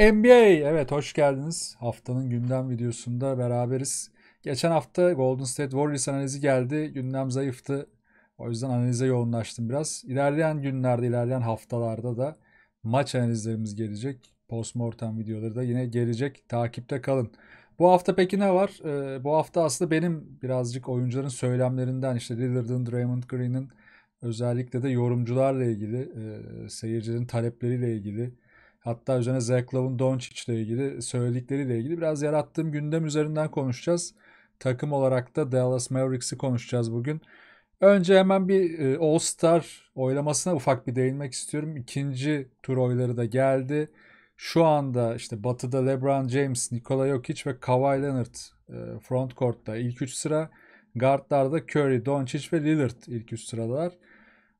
NBA evet hoş geldiniz. Haftanın gündem videosunda beraberiz. Geçen hafta Golden State Warriors analizi geldi. Gündem zayıftı. O yüzden analize yoğunlaştım biraz. İlerleyen günlerde, ilerleyen haftalarda da maç analizlerimiz gelecek. Postmortem videoları da yine gelecek. Takipte kalın. Bu hafta peki ne var? Ee, bu hafta aslında benim birazcık oyuncuların söylemlerinden işte Lillard'ın, Draymond Green'in özellikle de yorumcularla ilgili, e, seyircilerin talepleriyle ilgili Hatta üzerine Zach Love'un Doncic ile ilgili söyledikleriyle ilgili biraz yarattığım gündem üzerinden konuşacağız. Takım olarak da Dallas Mavericks'i konuşacağız bugün. Önce hemen bir e, All Star oylamasına ufak bir değinmek istiyorum. İkinci tur oyları da geldi. Şu anda işte Batı'da LeBron James, Nikola Jokic ve Kawhi Leonard e, front court'ta ilk 3 sıra. Guardlarda Curry, Doncic ve Lillard ilk 3 sıradalar.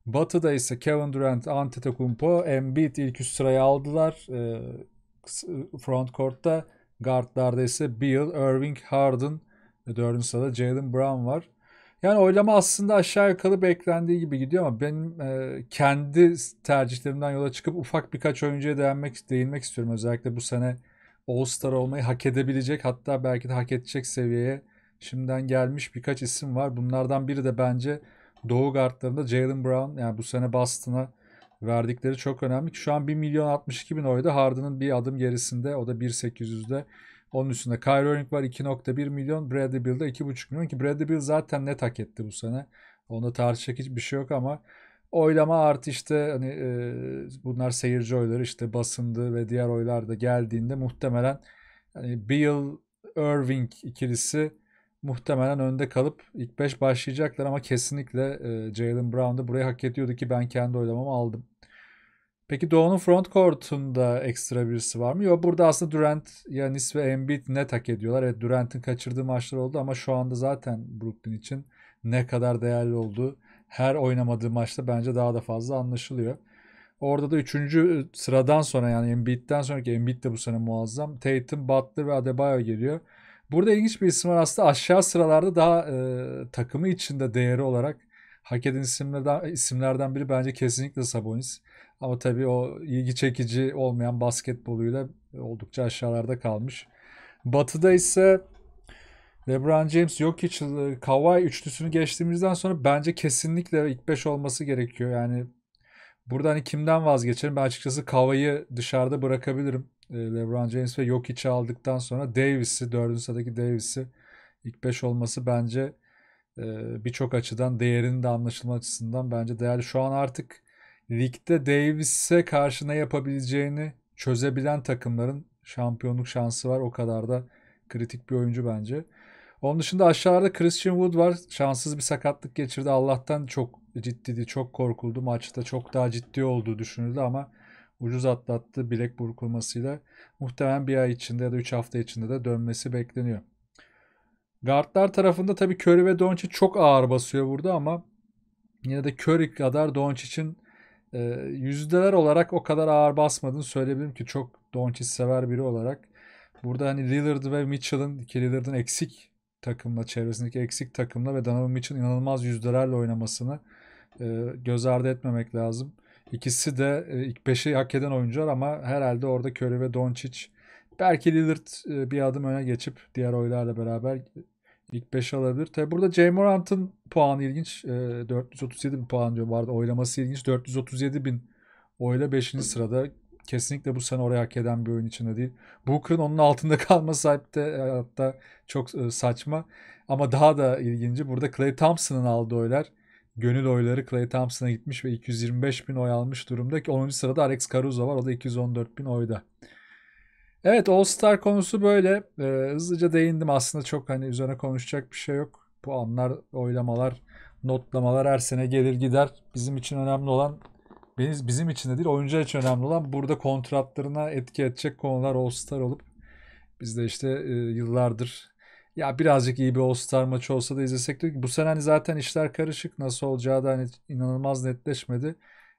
Batı'da ise Kevin Durant, Antetokounmpo, Embiid ilk üst sıraya aldılar. Ee, front court'ta guardlarda ise Bill, Irving, Harden, ve dördüncü sırada Jalen Brown var. Yani oylama aslında aşağı yukarı beklendiği gibi gidiyor ama benim e, kendi tercihlerimden yola çıkıp ufak birkaç oyuncuya değinmek, değinmek istiyorum. Özellikle bu sene All-Star olmayı hak edebilecek hatta belki de hak edecek seviyeye şimdiden gelmiş birkaç isim var. Bunlardan biri de bence Doğu guardlarında Jalen Brown yani bu sene Boston'a verdikleri çok önemli. Şu an 1 milyon 62 bin oydu. Harden'ın bir adım gerisinde. O da 1.800'de. Onun üstünde Kyrie Irving var 2.1 milyon. Bradley Beal da 2.5 milyon ki Bradley Beal zaten net hak etti bu sene. Onda tartışacak hiçbir şey yok ama oylama artı işte hani e, bunlar seyirci oyları işte basındı ve diğer oylar da geldiğinde muhtemelen hani Beal Irving ikilisi muhtemelen önde kalıp ilk 5 başlayacaklar ama kesinlikle e, Jalen Brown da burayı hak ediyordu ki ben kendi oylamamı aldım. Peki Doğu'nun front court'unda ekstra birisi var mı? Yok burada aslında Durant, Yanis ve Embiid ne hak ediyorlar. Evet Durant'ın kaçırdığı maçlar oldu ama şu anda zaten Brooklyn için ne kadar değerli olduğu her oynamadığı maçta bence daha da fazla anlaşılıyor. Orada da 3. E, sıradan sonra yani Embiid'den sonraki Embiid de bu sene muazzam. Tatum, Butler ve Adebayo geliyor. Burada ilginç bir isim var aslında aşağı sıralarda daha e, takımı içinde değeri olarak hak eden isimlerden, isimlerden biri bence kesinlikle Sabonis. Ama tabii o ilgi çekici olmayan basketboluyla oldukça aşağılarda kalmış. Batı'da ise LeBron James yok hiç e, Kawhi üçlüsünü geçtiğimizden sonra bence kesinlikle ilk 5 olması gerekiyor. Yani burada hani kimden vazgeçerim? Ben açıkçası Kawhi'yi dışarıda bırakabilirim. Ee, LeBron James ve Jokic'i aldıktan sonra Davis'i, 4. sıradaki Davis'i ilk 5 olması bence e, birçok açıdan değerinin de anlaşılma açısından bence değerli. Şu an artık ligde Davis'e karşı ne yapabileceğini çözebilen takımların şampiyonluk şansı var. O kadar da kritik bir oyuncu bence. Onun dışında aşağıda Christian Wood var. Şanssız bir sakatlık geçirdi. Allah'tan çok ciddiydi, çok korkuldu. Maçta çok daha ciddi olduğu düşünüldü ama ucuz atlattı bilek burkulmasıyla muhtemelen bir ay içinde ya da 3 hafta içinde de dönmesi bekleniyor. Guardlar tarafında tabii Curry ve Doncic çok ağır basıyor burada ama yine de Curry kadar Doncic'in e, yüzdeler olarak o kadar ağır basmadığını söyleyebilirim ki çok Doncic sever biri olarak. Burada hani Lillard ve Mitchell'ın ki Lillard'ın eksik takımla çevresindeki eksik takımla ve Donovan Mitchell'ın inanılmaz yüzdelerle oynamasını e, göz ardı etmemek lazım. İkisi de e, ilk beşi hak eden oyuncular ama herhalde orada Curry ve Doncic belki Lillard e, bir adım öne geçip diğer oylarla beraber ilk 5 alabilir. Tabi burada J. Morant'ın puanı ilginç. 437 e, bin puan diyor vardı. Oylaması ilginç. 437 bin oyla 5. sırada. Kesinlikle bu sene oraya hak eden bir oyun içinde değil. Booker'ın onun altında kalma sahip de, hatta çok saçma. Ama daha da ilginci burada Clay Thompson'ın aldığı oylar gönül oyları Clay Thompson'a gitmiş ve 225 bin oy almış durumda ki 10. sırada Alex Caruso var o da 214 bin oyda. Evet All Star konusu böyle. Ee, hızlıca değindim aslında çok hani üzerine konuşacak bir şey yok. Puanlar, oylamalar, notlamalar her sene gelir gider. Bizim için önemli olan bizim için de değil oyuncu için önemli olan burada kontratlarına etki edecek konular All Star olup biz de işte e, yıllardır ya birazcık iyi bir All-Star maçı olsa da izlesek diyor ki bu sene hani zaten işler karışık nasıl olacağı da hani inanılmaz netleşmedi.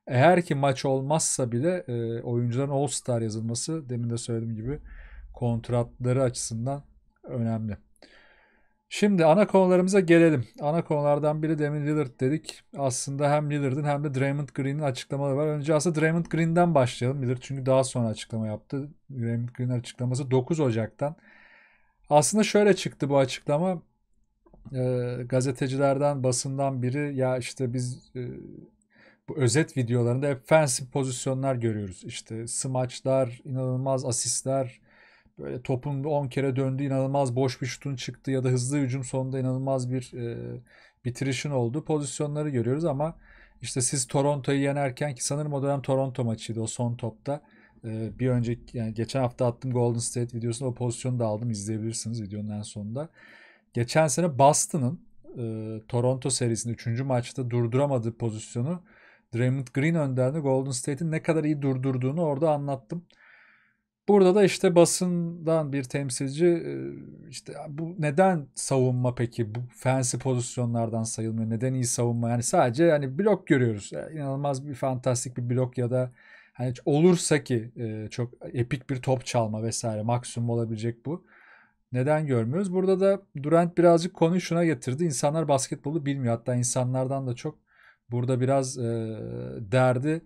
Eğer ki maç olmazsa bile e, oyuncuların All-Star yazılması demin de söylediğim gibi kontratları açısından önemli. Şimdi ana konularımıza gelelim. Ana konulardan biri demin Lillard dedik. Aslında hem Lillard'ın hem de Draymond Green'in açıklamaları var. Önce aslında Draymond Green'den başlayalım. Lillard çünkü daha sonra açıklama yaptı. Draymond Green'in açıklaması 9 Ocak'tan aslında şöyle çıktı bu açıklama. E, gazetecilerden, basından biri ya işte biz e, bu özet videolarında hep fancy pozisyonlar görüyoruz. İşte smaçlar, inanılmaz asistler, böyle topun 10 kere döndüğü inanılmaz boş bir şutun çıktı ya da hızlı hücum sonunda inanılmaz bir e, bitirişin olduğu pozisyonları görüyoruz ama işte siz Toronto'yu yenerken ki sanırım o dönem Toronto maçıydı o son topta. Ee, bir önceki yani geçen hafta attım Golden State videosunu o pozisyonu da aldım izleyebilirsiniz videonun en sonunda. Geçen sene Boston'ın e, Toronto serisinde 3. maçta durduramadığı pozisyonu Draymond Green önderdi. Golden State'in ne kadar iyi durdurduğunu orada anlattım. Burada da işte basından bir temsilci e, işte bu neden savunma peki bu fancy pozisyonlardan sayılmıyor? Neden iyi savunma? Yani sadece yani blok görüyoruz. Yani e, inanılmaz bir fantastik bir blok ya da Hani olursa ki e, çok epik bir top çalma vesaire maksimum olabilecek bu. Neden görmüyoruz? Burada da Durant birazcık konuyu şuna getirdi. İnsanlar basketbolu bilmiyor. Hatta insanlardan da çok burada biraz e, derdi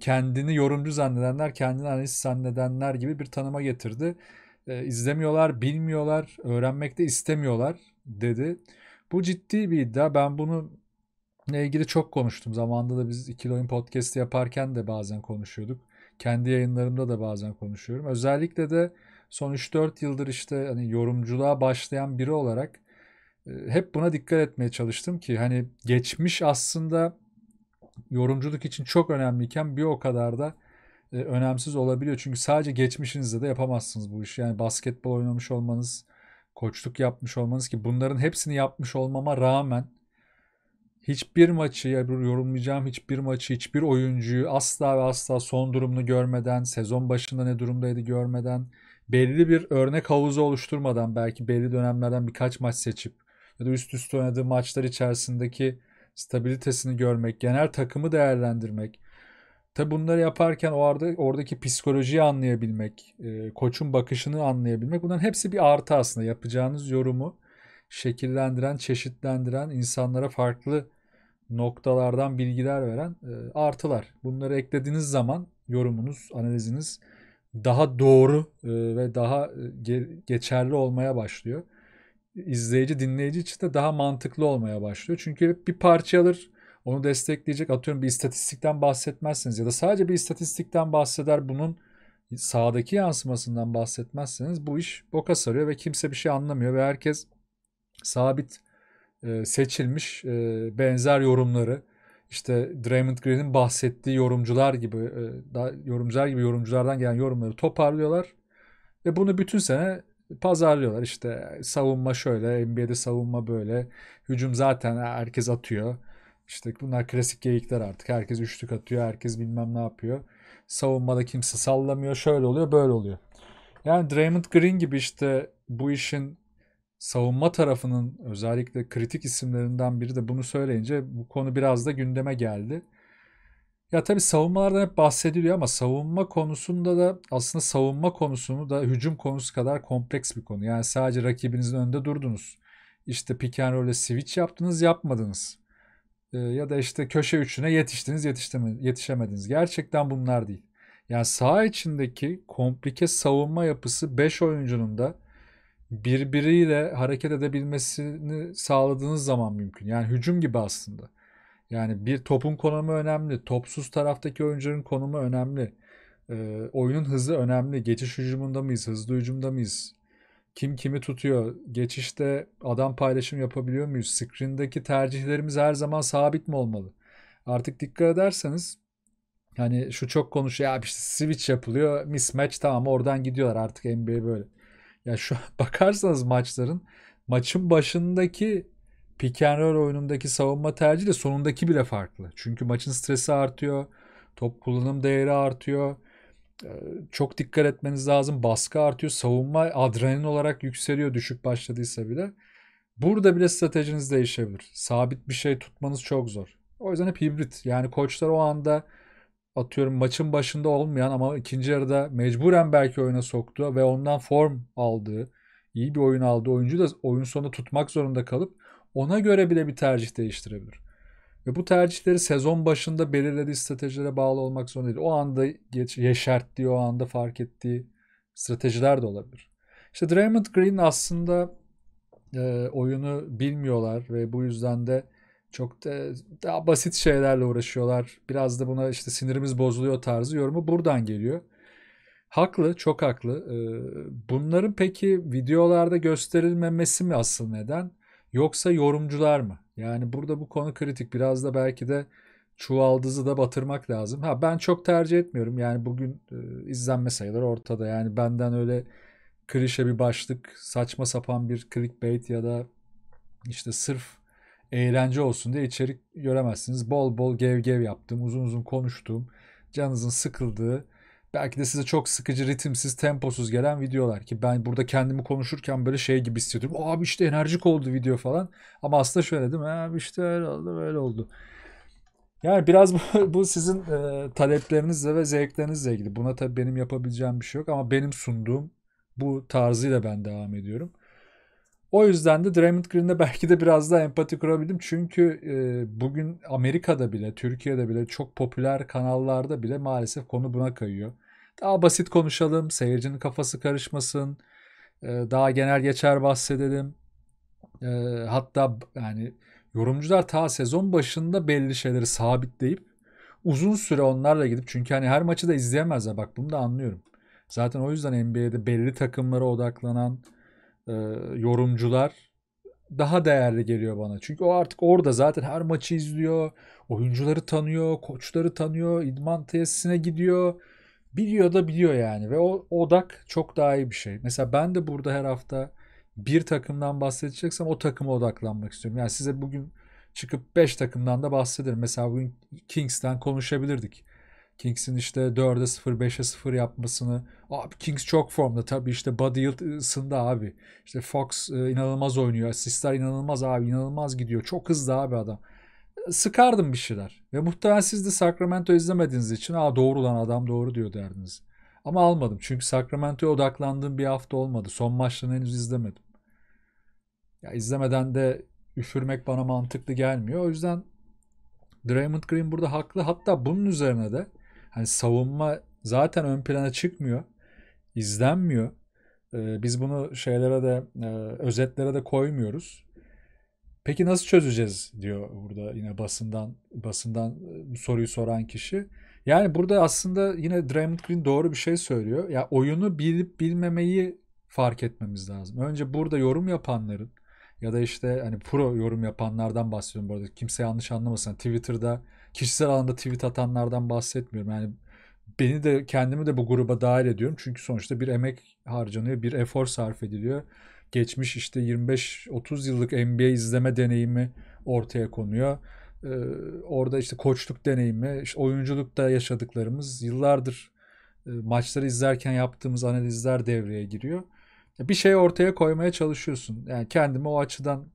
kendini yorumcu zannedenler, kendini analist zannedenler gibi bir tanıma getirdi. E, izlemiyorlar, bilmiyorlar, öğrenmek de istemiyorlar dedi. Bu ciddi bir iddia. Ben bunu ile ilgili çok konuştum. Zamanında da biz ikili oyun podcast'i yaparken de bazen konuşuyorduk. Kendi yayınlarımda da bazen konuşuyorum. Özellikle de son 3-4 yıldır işte hani yorumculuğa başlayan biri olarak e, hep buna dikkat etmeye çalıştım ki hani geçmiş aslında yorumculuk için çok önemliyken bir o kadar da e, önemsiz olabiliyor. Çünkü sadece geçmişinizde de yapamazsınız bu işi. Yani basketbol oynamış olmanız, koçluk yapmış olmanız ki bunların hepsini yapmış olmama rağmen hiçbir maçı yorumlayacağım hiçbir maçı hiçbir oyuncuyu asla ve asla son durumunu görmeden sezon başında ne durumdaydı görmeden belli bir örnek havuzu oluşturmadan belki belli dönemlerden birkaç maç seçip ya da üst üste oynadığı maçlar içerisindeki stabilitesini görmek, genel takımı değerlendirmek. Tabi bunları yaparken o arada oradaki psikolojiyi anlayabilmek, e, koçun bakışını anlayabilmek bunların hepsi bir artı aslında. Yapacağınız yorumu şekillendiren, çeşitlendiren, insanlara farklı noktalardan bilgiler veren e, artılar. Bunları eklediğiniz zaman yorumunuz, analiziniz daha doğru e, ve daha e, geçerli olmaya başlıyor. İzleyici, dinleyici için de daha mantıklı olmaya başlıyor. Çünkü bir parça alır, onu destekleyecek atıyorum bir istatistikten bahsetmezsiniz ya da sadece bir istatistikten bahseder bunun sağdaki yansımasından bahsetmezseniz bu iş boka sarıyor ve kimse bir şey anlamıyor ve herkes sabit e, seçilmiş e, benzer yorumları işte Draymond Green'in bahsettiği yorumcular gibi e, yorumcular gibi yorumculardan gelen yorumları toparlıyorlar ve bunu bütün sene pazarlıyorlar. işte savunma şöyle, NBA'de savunma böyle, hücum zaten herkes atıyor. işte bunlar klasik geyikler artık. Herkes üçlük atıyor, herkes bilmem ne yapıyor. Savunmada kimse sallamıyor, şöyle oluyor, böyle oluyor. Yani Draymond Green gibi işte bu işin savunma tarafının özellikle kritik isimlerinden biri de bunu söyleyince bu konu biraz da gündeme geldi. Ya tabii savunmalardan hep bahsediliyor ama savunma konusunda da aslında savunma konusunu da hücum konusu kadar kompleks bir konu. Yani sadece rakibinizin önünde durdunuz. İşte pick and roll'e switch yaptınız yapmadınız. Ee, ya da işte köşe üçüne yetiştiniz yetişemediniz. Gerçekten bunlar değil. Yani saha içindeki komplike savunma yapısı 5 oyuncunun da birbiriyle hareket edebilmesini sağladığınız zaman mümkün. Yani hücum gibi aslında. Yani bir topun konumu önemli. Topsuz taraftaki oyuncuların konumu önemli. E, oyunun hızı önemli. Geçiş hücumunda mıyız? Hızlı hücumda mıyız? Kim kimi tutuyor? Geçişte adam paylaşım yapabiliyor muyuz? Screen'deki tercihlerimiz her zaman sabit mi olmalı? Artık dikkat ederseniz hani şu çok konuşuyor. Ya işte switch yapılıyor. Mismatch tamam oradan gidiyorlar artık NBA böyle. Ya şu bakarsanız maçların maçın başındaki pick and roll oyunundaki savunma tercihi de sonundaki bile farklı. Çünkü maçın stresi artıyor. Top kullanım değeri artıyor. Ee, çok dikkat etmeniz lazım. Baskı artıyor. Savunma adrenalin olarak yükseliyor düşük başladıysa bile. Burada bile stratejiniz değişebilir. Sabit bir şey tutmanız çok zor. O yüzden hep hibrit. Yani koçlar o anda atıyorum maçın başında olmayan ama ikinci yarıda mecburen belki oyuna soktu ve ondan form aldığı, iyi bir oyun aldığı oyuncu da oyun sonunda tutmak zorunda kalıp ona göre bile bir tercih değiştirebilir. Ve bu tercihleri sezon başında belirlediği stratejilere bağlı olmak zorunda değil. O anda geç, yeşerttiği, o anda fark ettiği stratejiler de olabilir. İşte Draymond Green aslında e, oyunu bilmiyorlar ve bu yüzden de çok da daha basit şeylerle uğraşıyorlar. Biraz da buna işte sinirimiz bozuluyor tarzı yorumu buradan geliyor. Haklı, çok haklı. Ee, bunların peki videolarda gösterilmemesi mi asıl neden? Yoksa yorumcular mı? Yani burada bu konu kritik. Biraz da belki de çuvaldızı da batırmak lazım. Ha ben çok tercih etmiyorum. Yani bugün e, izlenme sayıları ortada. Yani benden öyle klişe bir başlık, saçma sapan bir clickbait ya da işte sırf eğlence olsun diye içerik göremezsiniz. Bol bol gev gev yaptım, uzun uzun konuştum. canınızın sıkıldığı, belki de size çok sıkıcı, ritimsiz, temposuz gelen videolar ki ben burada kendimi konuşurken böyle şey gibi hissediyorum. Abi işte enerjik oldu video falan. Ama aslında şöyle değil mi? Abi işte öyle oldu, böyle oldu. Yani biraz bu, bu sizin e, taleplerinizle ve zevklerinizle ilgili. Buna tabii benim yapabileceğim bir şey yok ama benim sunduğum bu tarzıyla ben devam ediyorum. O yüzden de Draymond Green'de belki de biraz daha empati kurabildim. Çünkü e, bugün Amerika'da bile, Türkiye'de bile çok popüler kanallarda bile maalesef konu buna kayıyor. Daha basit konuşalım, seyircinin kafası karışmasın, e, daha genel geçer bahsedelim. E, hatta yani yorumcular ta sezon başında belli şeyleri sabitleyip uzun süre onlarla gidip çünkü hani her maçı da izleyemezler bak bunu da anlıyorum. Zaten o yüzden NBA'de belli takımlara odaklanan e, yorumcular daha değerli geliyor bana. Çünkü o artık orada zaten her maçı izliyor. Oyuncuları tanıyor, koçları tanıyor, idman tesisine gidiyor. Biliyor da biliyor yani ve o odak çok daha iyi bir şey. Mesela ben de burada her hafta bir takımdan bahsedeceksem o takıma odaklanmak istiyorum. Yani size bugün çıkıp 5 takımdan da bahsederim. Mesela bugün Kings'ten konuşabilirdik. Kings'in işte 4'e 0, 5'e 0 yapmasını. Abi Kings çok formda tabii işte body yield ısındı abi. İşte Fox e, inanılmaz oynuyor. Asistler inanılmaz abi. inanılmaz gidiyor. Çok hızlı abi adam. Sıkardım bir şeyler. Ve muhtemelen siz de Sacramento izlemediğiniz için aa doğru lan adam doğru diyor derdiniz. Ama almadım. Çünkü Sacramento'ya odaklandığım bir hafta olmadı. Son maçlarını henüz izlemedim. Ya izlemeden de üfürmek bana mantıklı gelmiyor. O yüzden Draymond Green burada haklı. Hatta bunun üzerine de Hani savunma zaten ön plana çıkmıyor. izlenmiyor. Ee, biz bunu şeylere de e, özetlere de koymuyoruz. Peki nasıl çözeceğiz diyor burada yine basından basından e, bu soruyu soran kişi. Yani burada aslında yine Draymond Green doğru bir şey söylüyor. Ya oyunu bilip bilmemeyi fark etmemiz lazım. Önce burada yorum yapanların ya da işte hani pro yorum yapanlardan bahsediyorum burada. Kimse yanlış anlamasın. Twitter'da kişisel alanda tweet atanlardan bahsetmiyorum. Yani beni de kendimi de bu gruba dahil ediyorum. Çünkü sonuçta bir emek harcanıyor, bir efor sarf ediliyor. Geçmiş işte 25-30 yıllık NBA izleme deneyimi ortaya konuyor. Ee, orada işte koçluk deneyimi, işte oyunculukta yaşadıklarımız, yıllardır e, maçları izlerken yaptığımız analizler devreye giriyor. Bir şey ortaya koymaya çalışıyorsun. Yani kendimi o açıdan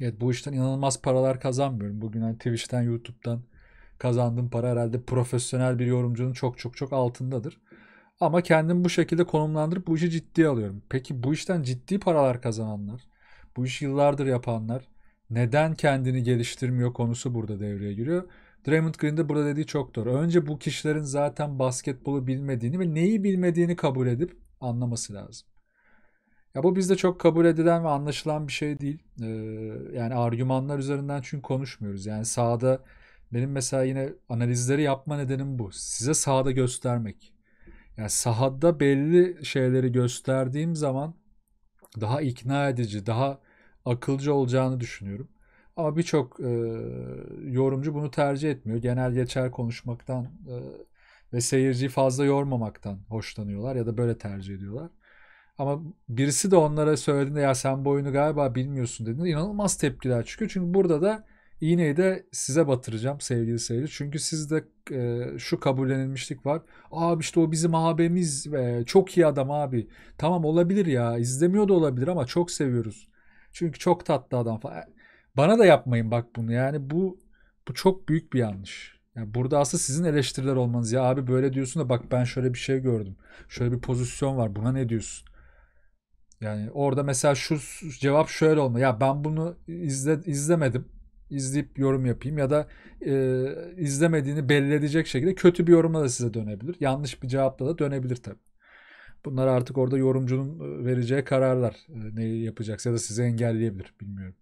evet bu işten inanılmaz paralar kazanmıyorum. Bugün hani Twitch'ten, YouTube'dan kazandığım para herhalde profesyonel bir yorumcunun çok çok çok altındadır. Ama kendim bu şekilde konumlandırıp bu işi ciddiye alıyorum. Peki bu işten ciddi paralar kazananlar, bu işi yıllardır yapanlar neden kendini geliştirmiyor konusu burada devreye giriyor. Draymond Green de burada dediği çok doğru. Önce bu kişilerin zaten basketbolu bilmediğini ve neyi bilmediğini kabul edip anlaması lazım. Ya bu bizde çok kabul edilen ve anlaşılan bir şey değil. Ee, yani argümanlar üzerinden çünkü konuşmuyoruz. Yani sahada benim mesela yine analizleri yapma nedenim bu. Size sahada göstermek. Yani sahada belli şeyleri gösterdiğim zaman daha ikna edici, daha akılcı olacağını düşünüyorum. Ama birçok e, yorumcu bunu tercih etmiyor. Genel geçer konuşmaktan e, ve seyirciyi fazla yormamaktan hoşlanıyorlar ya da böyle tercih ediyorlar. Ama birisi de onlara söylediğinde ya sen bu oyunu galiba bilmiyorsun dediğinde inanılmaz tepkiler çıkıyor. Çünkü burada da İğneyi de size batıracağım sevgili seyirci. Çünkü sizde e, şu kabullenilmişlik var. Abi işte o bizim abimiz ve çok iyi adam abi. Tamam olabilir ya izlemiyor da olabilir ama çok seviyoruz. Çünkü çok tatlı adam falan. Bana da yapmayın bak bunu yani bu bu çok büyük bir yanlış. Yani burada aslında sizin eleştiriler olmanız ya abi böyle diyorsun da bak ben şöyle bir şey gördüm. Şöyle bir pozisyon var buna ne diyorsun? Yani orada mesela şu cevap şöyle olma. Ya ben bunu izle, izlemedim izleyip yorum yapayım ya da e, izlemediğini belli edecek şekilde kötü bir yoruma da size dönebilir. Yanlış bir cevapla da dönebilir tabii. Bunlar artık orada yorumcunun vereceği kararlar e, neyi yapacaksa ya da sizi engelleyebilir bilmiyorum.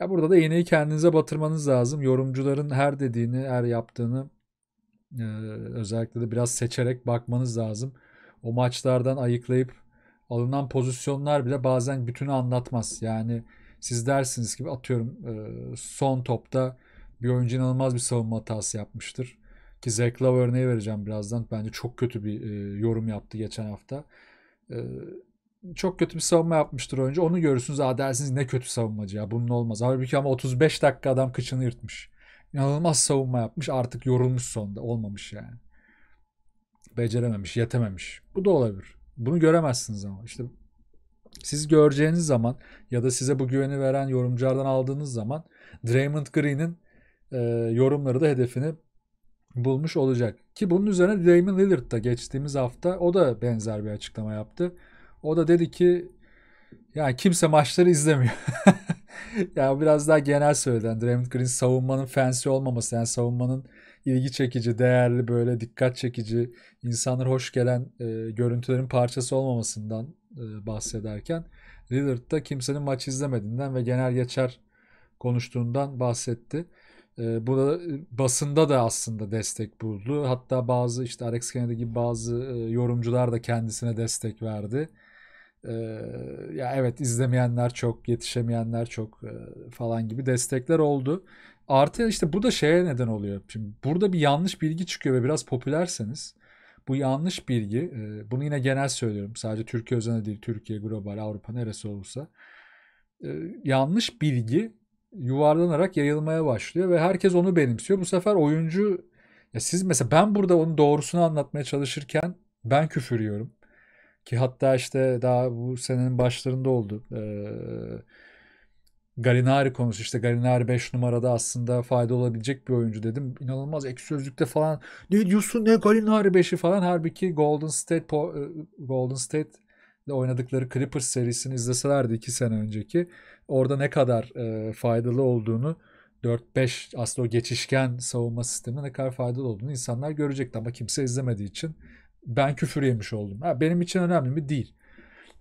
Ya burada da iğneyi kendinize batırmanız lazım. Yorumcuların her dediğini, her yaptığını e, özellikle de biraz seçerek bakmanız lazım. O maçlardan ayıklayıp alınan pozisyonlar bile bazen bütünü anlatmaz. Yani siz dersiniz gibi atıyorum e, son topta bir oyuncu inanılmaz bir savunma hatası yapmıştır. Ki Zach Love örneği vereceğim birazdan. Bence çok kötü bir e, yorum yaptı geçen hafta. E, çok kötü bir savunma yapmıştır oyuncu. Onu görürsünüz. Aa dersiniz ne kötü savunmacı ya. Bunun olmaz. Halbuki ama 35 dakika adam kıçını yırtmış. İnanılmaz savunma yapmış. Artık yorulmuş sonda. Olmamış yani. Becerememiş, yetememiş. Bu da olabilir. Bunu göremezsiniz ama. İşte siz göreceğiniz zaman ya da size bu güveni veren yorumculardan aldığınız zaman Draymond Green'in e, yorumları da hedefini bulmuş olacak. Ki bunun üzerine Damian Lillard da geçtiğimiz hafta o da benzer bir açıklama yaptı. O da dedi ki yani kimse maçları izlemiyor. ya biraz daha genel söyleden Draymond Green savunmanın fancy olmaması yani savunmanın ilgi çekici, değerli böyle dikkat çekici, insanlar hoş gelen e, görüntülerin parçası olmamasından e, bahsederken da kimsenin maç izlemediğinden ve genel geçer konuştuğundan bahsetti. E, burada e, basında da aslında destek buldu. Hatta bazı işte Alex Kennedy gibi bazı yorumcular da kendisine destek verdi. Ya evet izlemeyenler çok, yetişemeyenler çok falan gibi destekler oldu. Artı işte bu da şeye neden oluyor. Şimdi burada bir yanlış bilgi çıkıyor ve biraz popülerseniz bu yanlış bilgi. E, bunu yine genel söylüyorum. Sadece Türkiye özel değil. Türkiye, global, Avrupa neresi olursa. E, yanlış bilgi yuvarlanarak yayılmaya başlıyor ve herkes onu benimsiyor. Bu sefer oyuncu ya siz mesela ben burada onun doğrusunu anlatmaya çalışırken ben küfür yiyorum. Ki hatta işte daha bu senenin başlarında oldu. Ee, Garinari konusu işte Garinari 5 numarada aslında fayda olabilecek bir oyuncu dedim. İnanılmaz ek sözlükte falan ne diyorsun ne Garinari 5'i falan halbuki Golden State e, Golden State de oynadıkları Clippers serisini izleselerdi 2 sene önceki orada ne kadar e, faydalı olduğunu 4-5 aslında o geçişken savunma sistemi ne kadar faydalı olduğunu insanlar görecekti ama kimse izlemediği için ben küfür yemiş oldum. Ha, benim için önemli mi? Değil.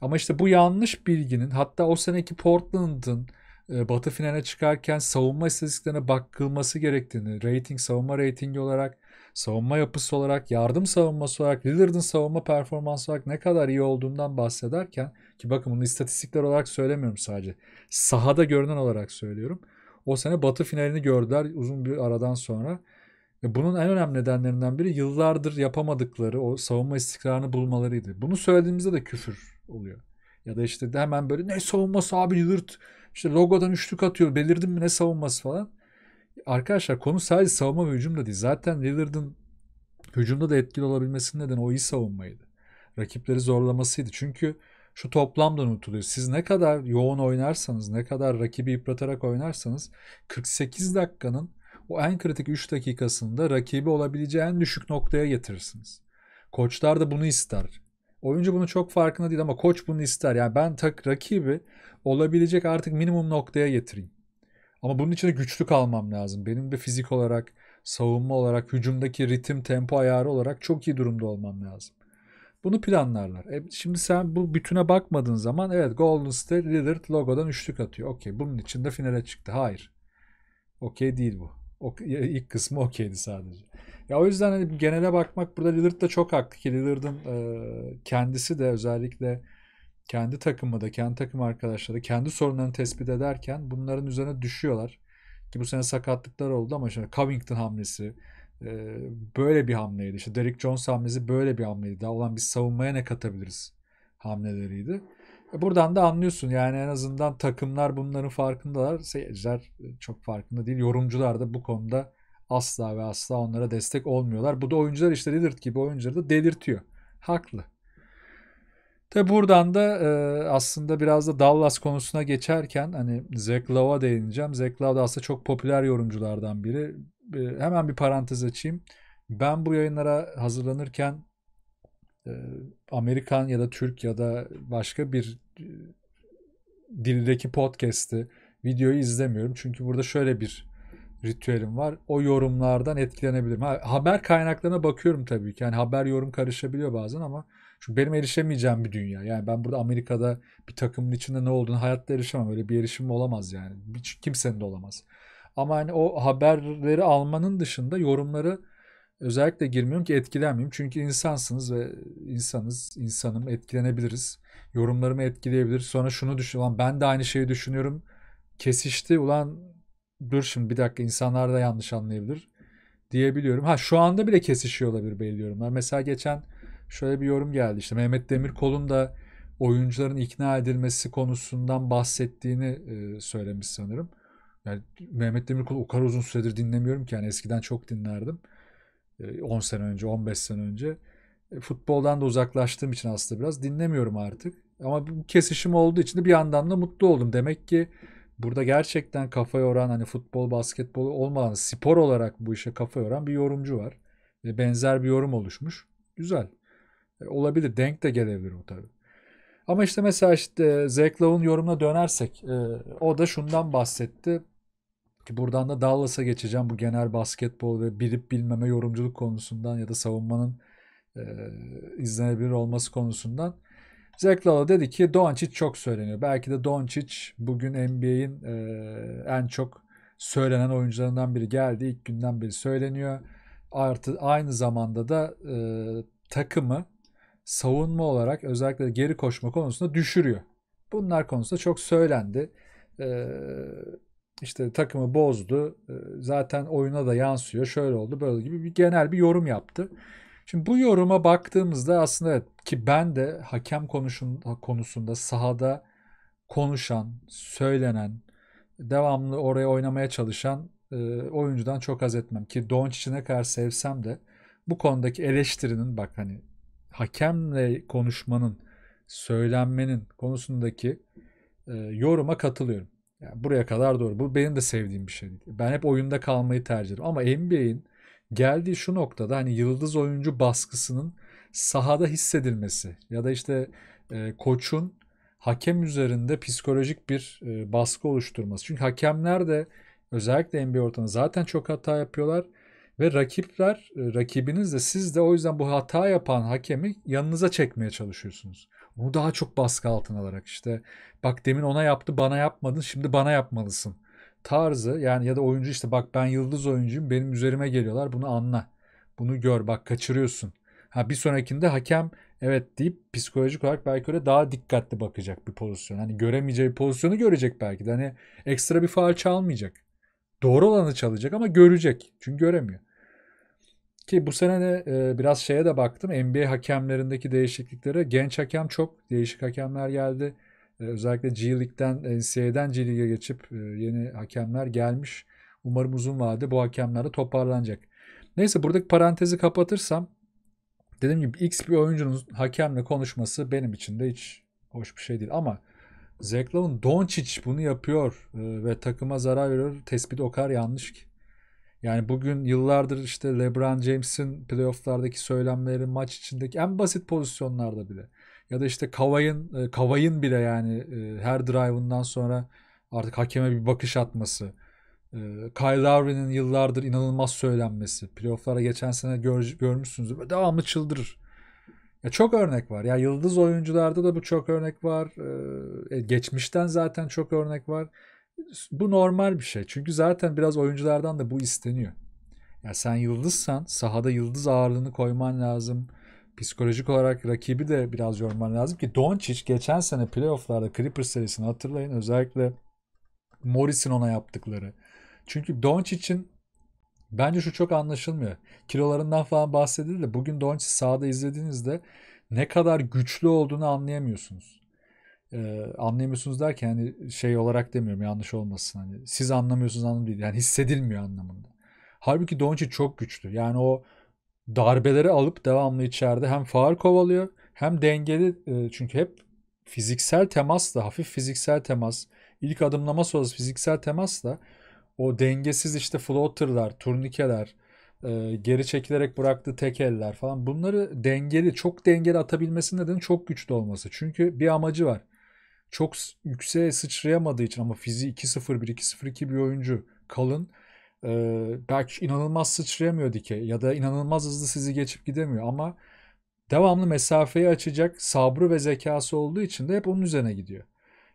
Ama işte bu yanlış bilginin hatta o seneki Portland'ın e, Batı finale çıkarken savunma istatistiklerine bakılması gerektiğini, rating, savunma reytingi olarak, savunma yapısı olarak, yardım savunması olarak, Lillard'ın savunma performansı olarak ne kadar iyi olduğundan bahsederken ki bakın bunu istatistikler olarak söylemiyorum sadece. Sahada görünen olarak söylüyorum. O sene Batı finalini gördüler uzun bir aradan sonra. E, bunun en önemli nedenlerinden biri yıllardır yapamadıkları o savunma istikrarını bulmalarıydı. Bunu söylediğimizde de küfür oluyor. Ya da işte hemen böyle ne savunması abi yırt. İşte logodan üçlük atıyor. belirdin mi ne savunması falan. Arkadaşlar konu sadece savunma ve hücumda değil. Zaten Lillard'ın hücumda da etkili olabilmesinin nedeni o iyi savunmaydı. Rakipleri zorlamasıydı. Çünkü şu toplamda unutuluyor. Siz ne kadar yoğun oynarsanız, ne kadar rakibi yıpratarak oynarsanız 48 dakikanın o en kritik 3 dakikasında rakibi olabileceği en düşük noktaya getirirsiniz. Koçlar da bunu ister. Oyuncu bunu çok farkında değil ama koç bunu ister. Yani ben tak rakibi olabilecek artık minimum noktaya getireyim. Ama bunun için de güçlü kalmam lazım. Benim de fizik olarak, savunma olarak, hücumdaki ritim, tempo ayarı olarak çok iyi durumda olmam lazım. Bunu planlarlar. E şimdi sen bu bütüne bakmadığın zaman evet Golden State Lillard logodan üçlük atıyor. Okey bunun için de finale çıktı. Hayır. Okey değil bu. Okay, e, ilk kısmı okeydi sadece. Ya o yüzden hani genele bakmak burada Lillard da çok haklı ki Lillard'ın e, kendisi de özellikle kendi takımı da kendi takım arkadaşları kendi sorunlarını tespit ederken bunların üzerine düşüyorlar. Ki bu sene sakatlıklar oldu ama şimdi Covington hamlesi e, böyle bir hamleydi. İşte Derek Jones hamlesi böyle bir hamleydi. Daha olan bir savunmaya ne katabiliriz hamleleriydi. E, buradan da anlıyorsun yani en azından takımlar bunların farkındalar. Seyirciler çok farkında değil. Yorumcular da bu konuda asla ve asla onlara destek olmuyorlar. Bu da oyuncular işte Lillard gibi oyuncuları da delirtiyor. Haklı. Tabi buradan da e, aslında biraz da Dallas konusuna geçerken hani Zach Love'a değineceğim. Zach Love da aslında çok popüler yorumculardan biri. E, hemen bir parantez açayım. Ben bu yayınlara hazırlanırken e, Amerikan ya da Türk ya da başka bir e, dildeki podcast'i, videoyu izlemiyorum. Çünkü burada şöyle bir ritüelim var. O yorumlardan etkilenebilirim. Ha, haber kaynaklarına bakıyorum tabii ki. Yani haber yorum karışabiliyor bazen ama çünkü benim erişemeyeceğim bir dünya. Yani ben burada Amerika'da bir takımın içinde ne olduğunu hayatta erişemem. Öyle bir erişim olamaz yani. Hiç kimsenin de olamaz. Ama hani o haberleri almanın dışında yorumları özellikle girmiyorum ki etkilenmeyeyim. Çünkü insansınız ve insanız, insanım etkilenebiliriz. Yorumlarımı etkileyebilir. Sonra şunu düşün, ulan ben de aynı şeyi düşünüyorum. Kesişti ulan dur şimdi bir dakika insanlar da yanlış anlayabilir diyebiliyorum. Ha şu anda bile kesişiyor olabilir belli yorumlar. Mesela geçen şöyle bir yorum geldi işte Mehmet Demirkol'un da oyuncuların ikna edilmesi konusundan bahsettiğini e, söylemiş sanırım. Yani Mehmet Demirkol o kadar uzun süredir dinlemiyorum ki yani eskiden çok dinlerdim. 10 e, sene önce, 15 sene önce. E, futboldan da uzaklaştığım için aslında biraz dinlemiyorum artık. Ama bu kesişim olduğu için de bir yandan da mutlu oldum. Demek ki burada gerçekten kafa yoran hani futbol basketbol olmadan spor olarak bu işe kafa yoran bir yorumcu var. Ve benzer bir yorum oluşmuş. Güzel. E, olabilir. Denk de gelebilir o tabii. Ama işte mesela işte Zach yorumuna dönersek e, o da şundan bahsetti ki buradan da Dallas'a geçeceğim bu genel basketbol ve bilip bilmeme yorumculuk konusundan ya da savunmanın e, izlenebilir olması konusundan. Zach Lowe dedi ki Doncic çok söyleniyor. Belki de Doncic bugün NBA'in e, en çok söylenen oyuncularından biri geldi. İlk günden beri söyleniyor. Artı aynı zamanda da e, takımı savunma olarak özellikle geri koşma konusunda düşürüyor. Bunlar konusunda çok söylendi. E, işte takımı bozdu. E, zaten oyuna da yansıyor. Şöyle oldu böyle gibi bir genel bir yorum yaptı. Şimdi bu yoruma baktığımızda aslında ki ben de hakem konuşun, konusunda sahada konuşan, söylenen, devamlı oraya oynamaya çalışan e, oyuncudan çok az etmem. Ki Doncic'i ne kadar sevsem de bu konudaki eleştirinin bak hani hakemle konuşmanın, söylenmenin konusundaki e, yoruma katılıyorum. Yani buraya kadar doğru. Bu benim de sevdiğim bir şey Ben hep oyunda kalmayı tercih ederim. Ama NBA'in geldiği şu noktada hani yıldız oyuncu baskısının sahada hissedilmesi ya da işte e, koçun hakem üzerinde psikolojik bir e, baskı oluşturması. Çünkü hakemler de özellikle NBA ortamında zaten çok hata yapıyorlar ve rakipler, e, rakibiniz de siz de o yüzden bu hata yapan hakemi yanınıza çekmeye çalışıyorsunuz. Onu daha çok baskı altına alarak işte bak demin ona yaptı bana yapmadın şimdi bana yapmalısın tarzı yani ya da oyuncu işte bak ben yıldız oyuncuyum benim üzerime geliyorlar bunu anla. Bunu gör bak kaçırıyorsun. Ha bir sonrakinde hakem evet deyip psikolojik olarak belki öyle daha dikkatli bakacak bir pozisyon. Hani göremeyeceği pozisyonu görecek belki de. Hani ekstra bir faal çalmayacak. Doğru olanı çalacak ama görecek. Çünkü göremiyor. Ki bu sene de e, biraz şeye de baktım. NBA hakemlerindeki değişikliklere genç hakem çok değişik hakemler geldi. Ee, özellikle G League'den, NCAA'den e, G League'e geçip e, yeni hakemler gelmiş. Umarım uzun vadede bu hakemler de toparlanacak. Neyse buradaki parantezi kapatırsam dediğim gibi X bir oyuncunun hakemle konuşması benim için de hiç hoş bir şey değil. Ama Zeklav'ın Doncic bunu yapıyor e, ve takıma zarar veriyor. Tespit o kadar yanlış ki. Yani bugün yıllardır işte LeBron James'in playofflardaki söylemleri maç içindeki en basit pozisyonlarda bile ya da işte Kavay'ın e, Kavay'ın bile yani e, her drive'ından sonra artık hakeme bir bakış atması. E, Kyle Lowry'nin yıllardır inanılmaz söylenmesi. Playoff'lara geçen sene gör, görmüşsünüzdür. Devamlı çıldırır. Ya çok örnek var. Ya yıldız oyuncularda da bu çok örnek var. geçmişten zaten çok örnek var. Bu normal bir şey. Çünkü zaten biraz oyunculardan da bu isteniyor. Ya sen yıldızsan sahada yıldız ağırlığını koyman lazım psikolojik olarak rakibi de biraz yorman lazım ki Doncic geçen sene playofflarda Clippers serisini hatırlayın. Özellikle Morris'in ona yaptıkları. Çünkü Doncic'in bence şu çok anlaşılmıyor. Kilolarından falan bahsedildi de bugün Doncic sahada izlediğinizde ne kadar güçlü olduğunu anlayamıyorsunuz. Ee, anlayamıyorsunuz derken yani şey olarak demiyorum yanlış olmasın. Hani siz anlamıyorsunuz anlamı değil. Yani hissedilmiyor anlamında. Halbuki Doncic çok güçlü. Yani o darbeleri alıp devamlı içeride hem far kovalıyor hem dengeli e, çünkü hep fiziksel temasla hafif fiziksel temas ilk adımlama sonrası fiziksel temasla o dengesiz işte floaterlar, turnikeler, e, geri çekilerek bıraktığı tekeller falan bunları dengeli çok dengeli atabilmesinin nedeni çok güçlü olması. Çünkü bir amacı var. Çok yükseğe sıçrayamadığı için ama fiziği 2-0-1, 2-0-2 bir oyuncu kalın e, belki inanılmaz sıçrayamıyor dikey ya da inanılmaz hızlı sizi geçip gidemiyor ama devamlı mesafeyi açacak sabrı ve zekası olduğu için de hep onun üzerine gidiyor.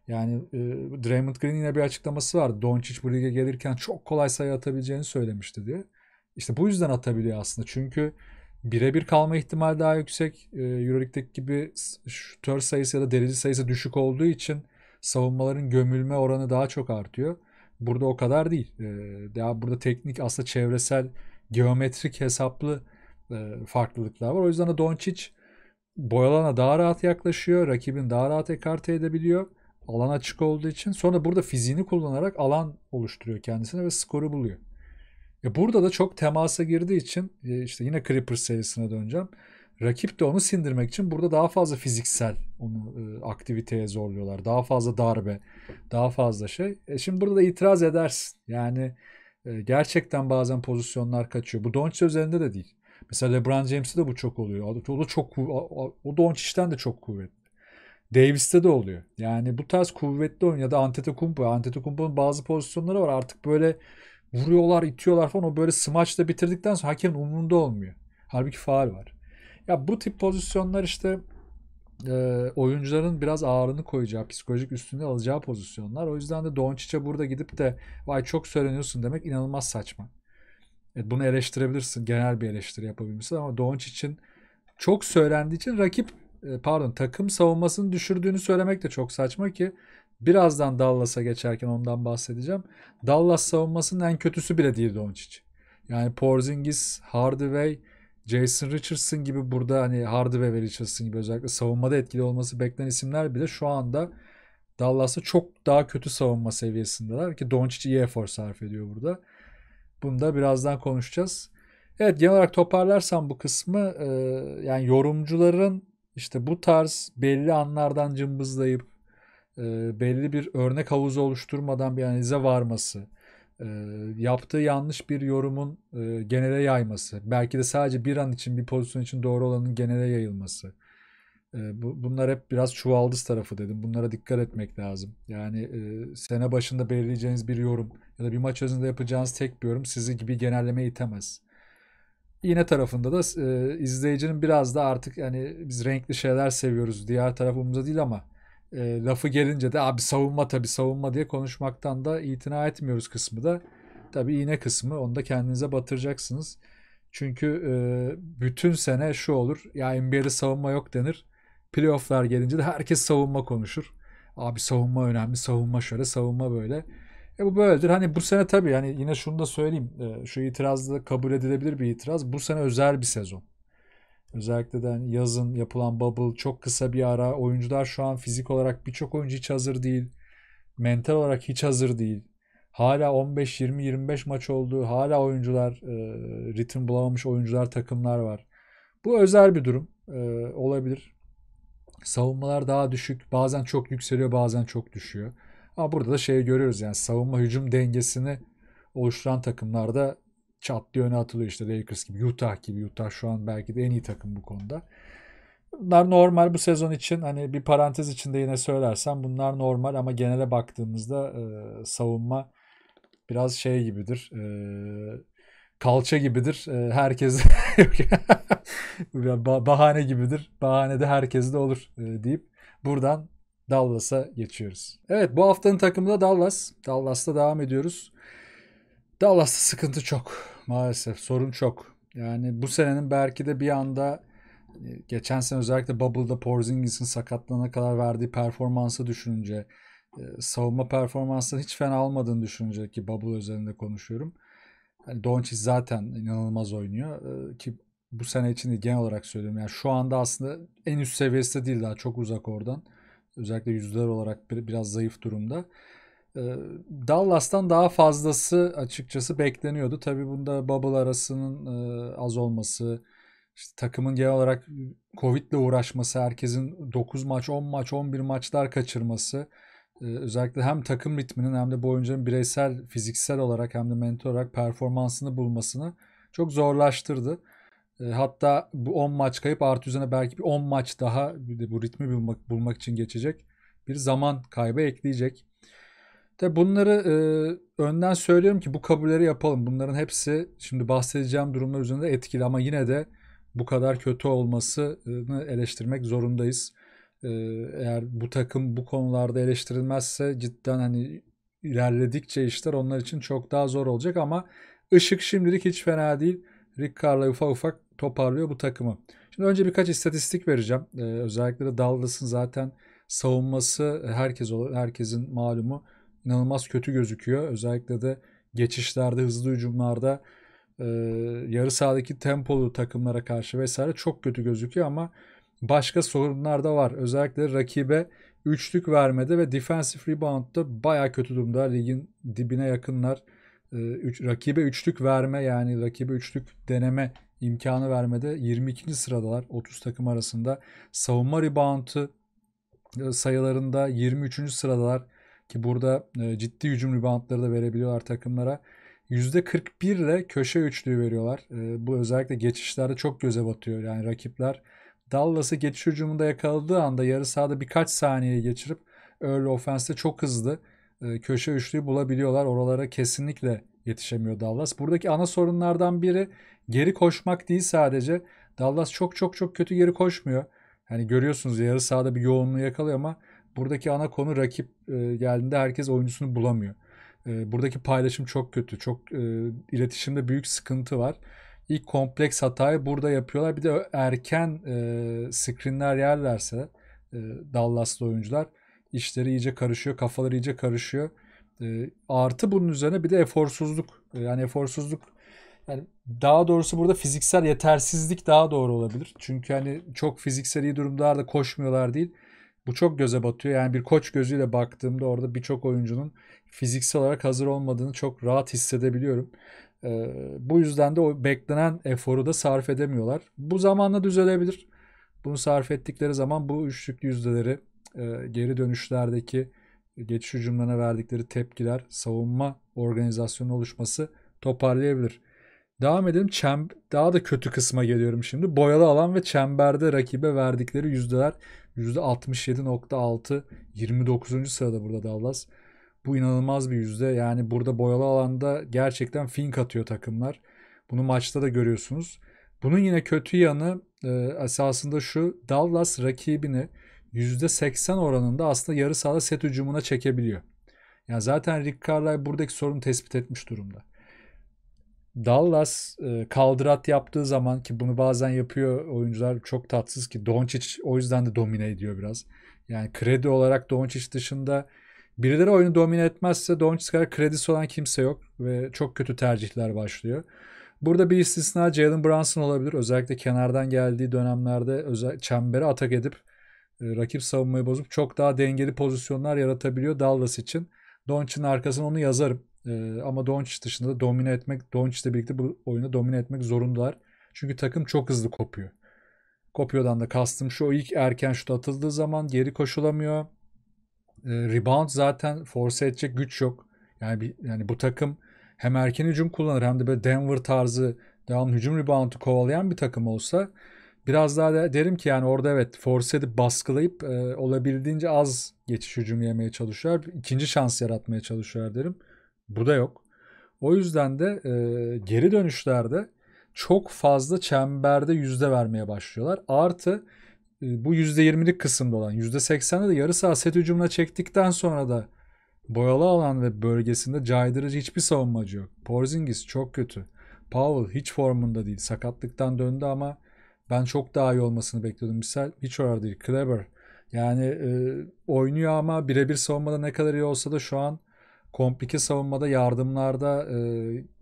Yani e, Draymond Green'in yine bir açıklaması var. Doncic bu lige gelirken çok kolay sayı atabileceğini söylemişti diye. İşte bu yüzden atabiliyor aslında. Çünkü birebir kalma ihtimali daha yüksek. E, Euroleague'deki gibi şutör sayısı ya da delici sayısı düşük olduğu için savunmaların gömülme oranı daha çok artıyor. Burada o kadar değil. Ee, daha burada teknik aslında çevresel geometrik hesaplı e, farklılıklar var. O yüzden de Doncic boyalana daha rahat yaklaşıyor. Rakibin daha rahat ekarte edebiliyor. Alan açık olduğu için. Sonra burada fiziğini kullanarak alan oluşturuyor kendisine ve skoru buluyor. E burada da çok temasa girdiği için e, işte yine Clippers serisine döneceğim. Rakip de onu sindirmek için burada daha fazla fiziksel onu e, aktiviteye zorluyorlar. Daha fazla darbe, daha fazla şey. E şimdi burada da itiraz edersin. Yani e, gerçekten bazen pozisyonlar kaçıyor. Bu Doncic üzerinde de değil. Mesela LeBron James'te de bu çok oluyor. O da çok o Doncic'ten de çok kuvvetli. Davis'te de oluyor. Yani bu tarz kuvvetli oyun ya da Antetokounmpo. Antetokounmpo'nun bazı pozisyonları var. Artık böyle vuruyorlar, itiyorlar falan. O böyle smaçla bitirdikten sonra hakemin umurunda olmuyor. Halbuki faal var. Ya bu tip pozisyonlar işte e, oyuncuların biraz ağırını koyacağı, psikolojik üstünü alacağı pozisyonlar. O yüzden de Doncic'e burada gidip de vay çok söyleniyorsun demek inanılmaz saçma. Evet, bunu eleştirebilirsin. Genel bir eleştiri yapabilirsin ama Doncic'in çok söylendiği için rakip e, pardon takım savunmasını düşürdüğünü söylemek de çok saçma ki birazdan Dallas'a geçerken ondan bahsedeceğim. Dallas savunmasının en kötüsü bile değil Doncic. Yani Porzingis, Hardaway, Jason Richardson gibi burada hani Hardy ve Richardson gibi özellikle savunmada etkili olması beklenen isimler bile şu anda Dallas'ta çok daha kötü savunma seviyesindeler ki Doncic iyi efor sarf ediyor burada. Bunu da birazdan konuşacağız. Evet genel olarak toparlarsam bu kısmı e, yani yorumcuların işte bu tarz belli anlardan cımbızlayıp e, belli bir örnek havuzu oluşturmadan bir analize varması e, yaptığı yanlış bir yorumun e, genele yayması, belki de sadece bir an için bir pozisyon için doğru olanın genele yayılması. E, bu, bunlar hep biraz çuvaldız tarafı dedim. Bunlara dikkat etmek lazım. Yani e, sene başında belirleyeceğiniz bir yorum ya da bir maç özünde yapacağınız tek bir yorum sizi gibi genelleme itemez. Yine tarafında da e, izleyicinin biraz da artık yani biz renkli şeyler seviyoruz. Diğer tarafımıza değil ama e, lafı gelince de abi savunma tabi savunma diye konuşmaktan da itina etmiyoruz kısmı da. tabi iğne kısmı onu da kendinize batıracaksınız. Çünkü e, bütün sene şu olur ya NBA'de savunma yok denir. Playoff'lar gelince de herkes savunma konuşur. Abi savunma önemli, savunma şöyle, savunma böyle. E bu böyledir. Hani bu sene tabi hani yine şunu da söyleyeyim. E, şu itiraz kabul edilebilir bir itiraz. Bu sene özel bir sezon. Özellikle de hani yazın yapılan bubble çok kısa bir ara. Oyuncular şu an fizik olarak birçok oyuncu hiç hazır değil. Mental olarak hiç hazır değil. Hala 15 20 25 maç oldu. Hala oyuncular e, ritim bulamamış oyuncular, takımlar var. Bu özel bir durum e, olabilir. Savunmalar daha düşük. Bazen çok yükseliyor, bazen çok düşüyor. Ama burada da şeyi görüyoruz yani savunma hücum dengesini oluşturan takımlarda çat diye öne atılıyor işte Lakers gibi Utah gibi Utah şu an belki de en iyi takım bu konuda. Bunlar normal bu sezon için hani bir parantez içinde yine söylersem bunlar normal ama genele baktığımızda e, savunma biraz şey gibidir. E, kalça gibidir. E, herkes bahane gibidir. Bahane de herkes de olur e, deyip buradan Dallas'a geçiyoruz. Evet bu haftanın takımı da Dallas. Dallas'ta devam ediyoruz. Dallas'ta sıkıntı çok maalesef sorun çok. Yani bu senenin belki de bir anda e, geçen sene özellikle Bubble'da Porzingis'in sakatlanana kadar verdiği performansı düşününce e, savunma performansını hiç fena almadığını düşününce ki Bubble üzerinde konuşuyorum. Yani Doncic zaten inanılmaz oynuyor e, ki bu sene için de genel olarak söylüyorum. Yani şu anda aslında en üst seviyesi değil daha çok uzak oradan. Özellikle yüzler olarak biraz zayıf durumda. Ee, Dallas'tan daha fazlası açıkçası bekleniyordu. Tabii bunda bubble arasının e, az olması, işte takımın genel olarak Covid'le uğraşması, herkesin 9 maç, 10 maç, 11 maçlar kaçırması e, özellikle hem takım ritminin hem de bu oyuncunun bireysel, fiziksel olarak hem de mental olarak performansını bulmasını çok zorlaştırdı. E, hatta bu 10 maç kayıp artı üzerine belki bir 10 maç daha bir de bu ritmi bulmak, bulmak için geçecek bir zaman kaybı ekleyecek. De bunları e, önden söylüyorum ki bu kabulleri yapalım. Bunların hepsi şimdi bahsedeceğim durumlar üzerinde etkili ama yine de bu kadar kötü olmasını eleştirmek zorundayız. E, eğer bu takım bu konularda eleştirilmezse cidden hani ilerledikçe işler onlar için çok daha zor olacak ama ışık şimdilik hiç fena değil. Rick Carr'la ufak ufak toparlıyor bu takımı. Şimdi önce birkaç istatistik vereceğim. Ee, özellikle de Dallas'ın zaten savunması herkes herkesin malumu inanılmaz kötü gözüküyor. Özellikle de geçişlerde, hızlı hücumlarda e, yarı sahadaki tempolu takımlara karşı vesaire çok kötü gözüküyor ama başka sorunlar da var. Özellikle rakibe üçlük vermede ve defensive rebound'da baya kötü durumda. Ligin dibine yakınlar. E, üç, rakibe üçlük verme yani rakibe üçlük deneme imkanı vermede 22. sıradalar 30 takım arasında. Savunma reboundı sayılarında 23. sıradalar. Ki burada e, ciddi hücum reboundları da verebiliyorlar takımlara. %41 ile köşe üçlüğü veriyorlar. E, bu özellikle geçişlerde çok göze batıyor. Yani rakipler Dallas'ı geçiş hücumunda yakaladığı anda yarı sahada birkaç saniye geçirip öyle ofenste çok hızlı e, köşe üçlüğü bulabiliyorlar. Oralara kesinlikle yetişemiyor Dallas. Buradaki ana sorunlardan biri geri koşmak değil sadece. Dallas çok çok çok kötü geri koşmuyor. Hani görüyorsunuz yarı sahada bir yoğunluğu yakalıyor ama Buradaki ana konu rakip e, geldiğinde herkes oyuncusunu bulamıyor. E, buradaki paylaşım çok kötü. Çok e, iletişimde büyük sıkıntı var. İlk kompleks hatayı burada yapıyorlar. Bir de erken e, screenler yerlerse e, Dallas'lı oyuncular işleri iyice karışıyor. Kafaları iyice karışıyor. E, artı bunun üzerine bir de eforsuzluk. E, yani eforsuzluk yani daha doğrusu burada fiziksel yetersizlik daha doğru olabilir. Çünkü hani çok fiziksel iyi durumlarda koşmuyorlar değil. Bu çok göze batıyor. Yani bir koç gözüyle baktığımda orada birçok oyuncunun fiziksel olarak hazır olmadığını çok rahat hissedebiliyorum. Ee, bu yüzden de o beklenen eforu da sarf edemiyorlar. Bu zamanla düzelebilir. Bunu sarf ettikleri zaman bu üçlük yüzdeleri e, geri dönüşlerdeki geçiş hücumlarına verdikleri tepkiler, savunma organizasyonu oluşması toparlayabilir. Devam edelim. Çem daha da kötü kısma geliyorum şimdi. Boyalı alan ve çemberde rakibe verdikleri yüzdeler %67.6 29. sırada burada Dallas. Bu inanılmaz bir yüzde. Yani burada boyalı alanda gerçekten fink atıyor takımlar. Bunu maçta da görüyorsunuz. Bunun yine kötü yanı e, esasında şu Dallas rakibini %80 oranında aslında yarı sahada set hücumuna çekebiliyor. Yani zaten Rick Carlisle buradaki sorunu tespit etmiş durumda. Dallas e, kaldırat yaptığı zaman ki bunu bazen yapıyor oyuncular çok tatsız ki Doncic o yüzden de domine ediyor biraz. Yani kredi olarak Doncic dışında birileri oyunu domine etmezse Doncic kadar kredisi olan kimse yok ve çok kötü tercihler başlıyor. Burada bir istisna Jalen Brunson olabilir. Özellikle kenardan geldiği dönemlerde özel, çembere atak edip e, rakip savunmayı bozup çok daha dengeli pozisyonlar yaratabiliyor Dallas için. Doncic'in arkasına onu yazarım. Ee, ama Doncic dışında da domine etmek, Doncic birlikte bu oyunu domine etmek zorundalar. Çünkü takım çok hızlı kopuyor. Kopuyordan da kastım şu ilk erken şut atıldığı zaman geri koşulamıyor. E, rebound zaten force edecek güç yok. Yani bir, yani bu takım hem erken hücum kullanır hem de böyle Denver tarzı devamlı hücum reboundu kovalayan bir takım olsa biraz daha da derim ki yani orada evet force edip baskılayıp e, olabildiğince az geçiş hücum yemeye çalışıyor ikinci şans yaratmaya çalışıyor derim. Bu da yok. O yüzden de e, geri dönüşlerde çok fazla çemberde yüzde vermeye başlıyorlar. Artı e, bu yüzde yirmilik kısımda olan yüzde seksende de yarı saha set hücumuna çektikten sonra da boyalı alan ve bölgesinde caydırıcı hiçbir savunmacı yok. Porzingis çok kötü. Powell hiç formunda değil. Sakatlıktan döndü ama ben çok daha iyi olmasını bekliyordum. Misal hiç orada değil. Kleber yani e, oynuyor ama birebir savunmada ne kadar iyi olsa da şu an komplike savunmada yardımlarda e,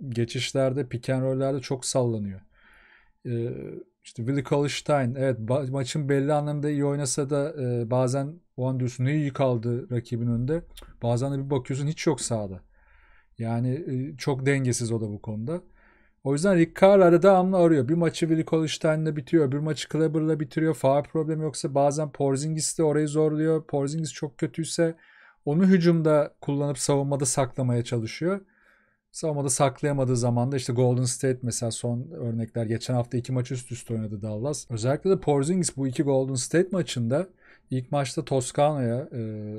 geçişlerde pick and roll'lerde çok sallanıyor. E, işte Willi Kalıştayn evet maçın belli anlamda iyi oynasa da e, bazen o an diyorsun iyi kaldı rakibin önünde. Bazen de bir bakıyorsun hiç yok sahada. Yani e, çok dengesiz o da bu konuda. O yüzden Rick Carr arada amla arıyor. Bir maçı Willi Kolstein'le bitiyor. Bir maçı Kleber'la bitiriyor. Faal problemi yoksa bazen Porzingis de orayı zorluyor. Porzingis çok kötüyse onu hücumda kullanıp savunmada saklamaya çalışıyor. Savunmada saklayamadığı zaman da işte Golden State mesela son örnekler. Geçen hafta iki maç üst üste oynadı Dallas. Özellikle de Porzingis bu iki Golden State maçında ilk maçta Toscano'ya e,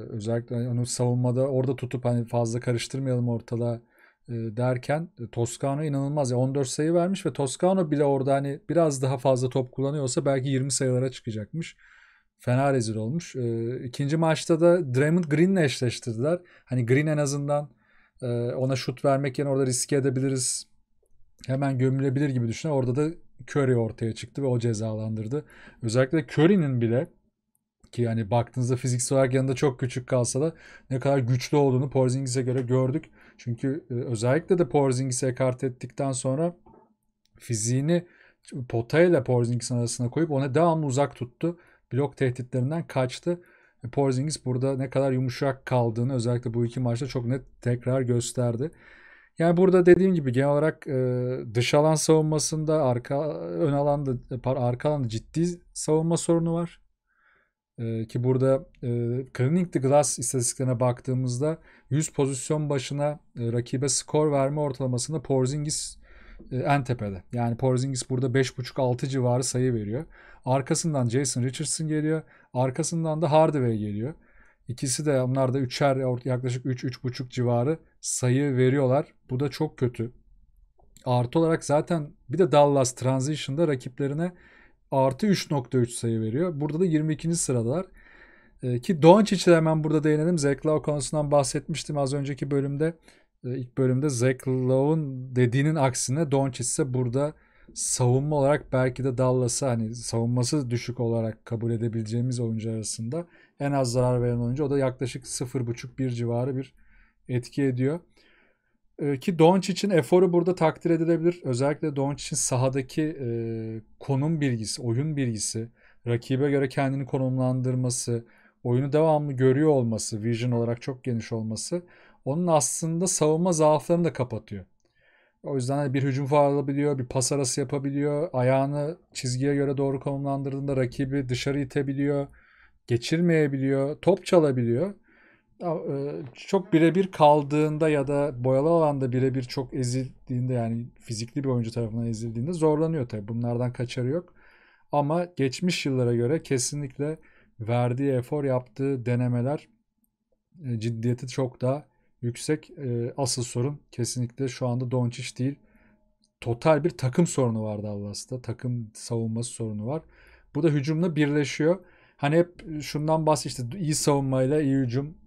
özellikle hani onu savunmada orada tutup hani fazla karıştırmayalım ortala e, derken e, Toscano inanılmaz. ya 14 sayı vermiş ve Toscano bile orada hani biraz daha fazla top kullanıyorsa belki 20 sayılara çıkacakmış. Fena rezil olmuş. E, ikinci maçta da Draymond Green'le eşleştirdiler. Hani Green en azından e, ona şut vermek yerine orada riske edebiliriz. Hemen gömülebilir gibi düşünüyor orada da Curry ortaya çıktı ve o cezalandırdı. Özellikle Curry'nin bile ki yani baktığınızda fiziksel olarak yanında çok küçük kalsa da ne kadar güçlü olduğunu Porzingis'e göre gördük. Çünkü e, özellikle de Porzingis'e kart ettikten sonra fiziğini potayla Porzingis arasına koyup ona devamlı uzak tuttu blok tehditlerinden kaçtı. E, Porzingis burada ne kadar yumuşak kaldığını özellikle bu iki maçta çok net tekrar gösterdi. Yani burada dediğim gibi genel olarak e, dış alan savunmasında arka ön alanda e, arka alanda ciddi savunma sorunu var. E, ki burada e, Cleaning the Glass istatistiklerine baktığımızda 100 pozisyon başına e, rakibe skor verme ortalamasında Porzingis e, en tepede. Yani Porzingis burada 5.5-6 civarı sayı veriyor. Arkasından Jason Richardson geliyor. Arkasından da Hardaway geliyor. İkisi de onlar da üçer yaklaşık 3-3,5 civarı sayı veriyorlar. Bu da çok kötü. Artı olarak zaten bir de Dallas Transition'da rakiplerine artı 3.3 sayı veriyor. Burada da 22. sıradalar. Ee, ki Doncic'e hemen burada değinelim. Zach Lowe konusundan bahsetmiştim az önceki bölümde. Ee, ilk bölümde Zach Lowe'un dediğinin aksine Doncic ise burada savunma olarak belki de Dallas'ı hani savunması düşük olarak kabul edebileceğimiz oyuncu arasında en az zarar veren oyuncu. O da yaklaşık 0.5-1 civarı bir etki ediyor. Ee, ki Doncic'in eforu burada takdir edilebilir. Özellikle Doncic'in sahadaki e, konum bilgisi, oyun bilgisi, rakibe göre kendini konumlandırması, oyunu devamlı görüyor olması, vision olarak çok geniş olması onun aslında savunma zaaflarını da kapatıyor. O yüzden hani bir hücum faal alabiliyor, bir pas arası yapabiliyor. Ayağını çizgiye göre doğru konumlandırdığında rakibi dışarı itebiliyor. Geçirmeyebiliyor, top çalabiliyor. E, çok birebir kaldığında ya da boyalı alanda birebir çok ezildiğinde yani fizikli bir oyuncu tarafından ezildiğinde zorlanıyor tabii. Bunlardan kaçarı yok. Ama geçmiş yıllara göre kesinlikle verdiği efor, yaptığı denemeler e, ciddiyeti çok daha yüksek. E, asıl sorun kesinlikle şu anda Doncic değil. Total bir takım sorunu var Dallas'ta. Takım savunması sorunu var. Bu da hücumla birleşiyor. Hani hep şundan bahsediyor işte iyi savunmayla iyi hücum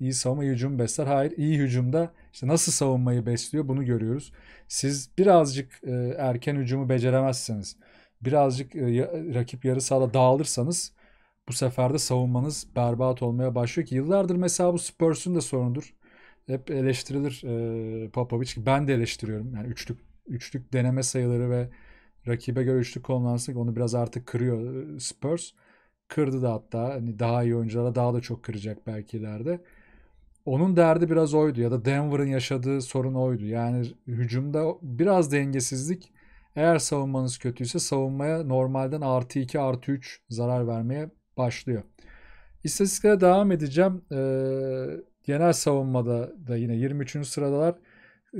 iyi savunma iyi hücum besler. Hayır iyi hücumda işte nasıl savunmayı besliyor bunu görüyoruz. Siz birazcık e, erken hücumu beceremezseniz birazcık e, rakip yarı sahada dağılırsanız bu sefer de savunmanız berbat olmaya başlıyor ki yıllardır mesela bu Spurs'un da sorunudur. Hep eleştirilir e, Popovic. Ben de eleştiriyorum. Yani üçlük üçlük deneme sayıları ve rakibe göre üçlük kullanırsak onu biraz artık kırıyor Spurs. Kırdı da hatta hani daha iyi oyunculara daha da çok kıracak belki ileride. Onun derdi biraz oydu ya da Denver'ın yaşadığı sorun oydu. Yani hücumda biraz dengesizlik eğer savunmanız kötüyse savunmaya normalden artı 2 artı 3 zarar vermeye başlıyor. İstatistiklere devam edeceğim. E, genel savunmada da yine 23. sıradalar.